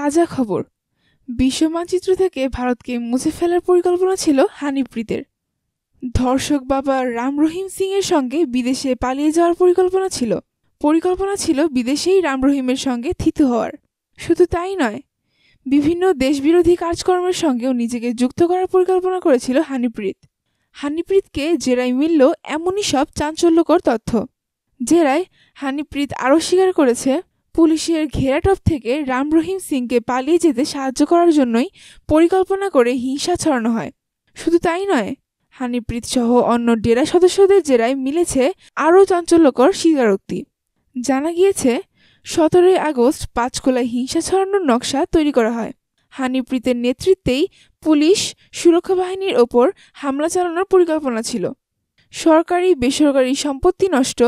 তাজা খবর বিশ্ব মানচিত্র থেকে ভারতকে মুছে ফেলার পরিকল্পনা ছিল হানিপ্রীতের ধর্ষক বাবা রাম রহিম সিংয়ের সঙ্গে বিদেশে পালিয়ে যাওয়ার পরিকল্পনা ছিল পরিকল্পনা ছিল বিদেশেই রাম রহিমের সঙ্গে থিতু হওয়ার শুধু তাই নয় বিভিন্ন দেশবিরোধী কাজকর্মের সঙ্গেও নিজেকে যুক্ত করার পরিকল্পনা করেছিল হানিপ্রীত হানিপ্রীতকে জেরায় মিলল এমনই সব চাঞ্চল্যকর তথ্য জেরায় হানিপ্রীত আরও স্বীকার করেছে পুলিশের ঘেরাটপ থেকে রাম রহিম সিংকে পালিয়ে যেতে সাহায্য করার জন্যই পরিকল্পনা করে হিংসা ছড়ানো হয় শুধু তাই নয় হানিপ্রীত সহ অন্য ডেরা সদস্যদের জেরায় মিলেছে আরও চাঞ্চল্যকর স্বীকারোক্তি জানা গিয়েছে সতেরোই আগস্ট পাঁচকোলায় হিংসা ছড়ানোর নকশা তৈরি করা হয় হানিপ্রীতের নেতৃত্বেই পুলিশ সুরক্ষা বাহিনীর ওপর হামলা চালানোর পরিকল্পনা ছিল সরকারি বেসরকারি সম্পত্তি নষ্ট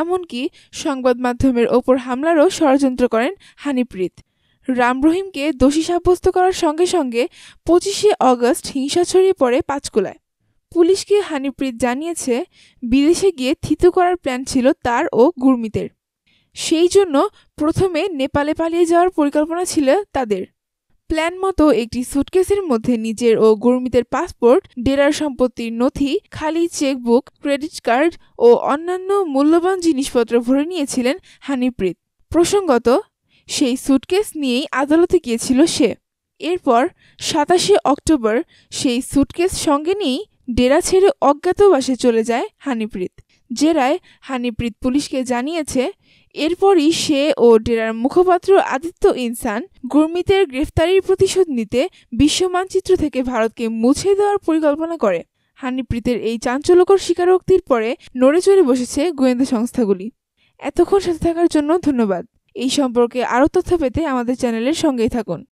এমনকি সংবাদ মাধ্যমের ওপর হামলারও ষড়যন্ত্র করেন হানিপ্রীত রাম রহিমকে দোষী সাব্যস্ত করার সঙ্গে সঙ্গে পঁচিশে অগস্ট হিংসা ছড়িয়ে পড়ে পাঁচকুলায় পুলিশকে হানিপ্রীত জানিয়েছে বিদেশে গিয়ে থিতু করার প্ল্যান ছিল তার ও গুরমিতের সেই জন্য প্রথমে নেপালে পালিয়ে যাওয়ার পরিকল্পনা ছিল তাদের প্ল্যান মতো একটি সুটকেসের মধ্যে নিজের ও গর্মিতের পাসপোর্ট ডেরার সম্পত্তির নথি খালি চেকবুক ক্রেডিট কার্ড ও অন্যান্য মূল্যবান জিনিসপত্র ভরে নিয়েছিলেন হানিপ্রীত প্রসঙ্গত সেই সুটকেস নিয়েই আদালতে গিয়েছিল সে এরপর সাতাশে অক্টোবর সেই সুটকেস সঙ্গে নিয়েই ডেরা ছেড়ে অজ্ঞাতবাসে চলে যায় হানিপ্রীত জেরায় হানিপ্রীত পুলিশকে জানিয়েছে এরপরই সে ও ডেরার মুখপাত্র আদিত্য ইনসান গুরমিতের গ্রেফতারির প্রতিশোধ নিতে বিশ্ব মানচিত্র থেকে ভারতকে মুছে দেওয়ার পরিকল্পনা করে হানিপ্রীতের এই চাঞ্চল্যকর স্বীকারোক্তির পরে নড়ে চড়ে বসেছে গোয়েন্দা সংস্থাগুলি এতক্ষণ সাথে থাকার জন্য ধন্যবাদ এই সম্পর্কে আরও তথ্য পেতে আমাদের চ্যানেলের সঙ্গেই থাকুন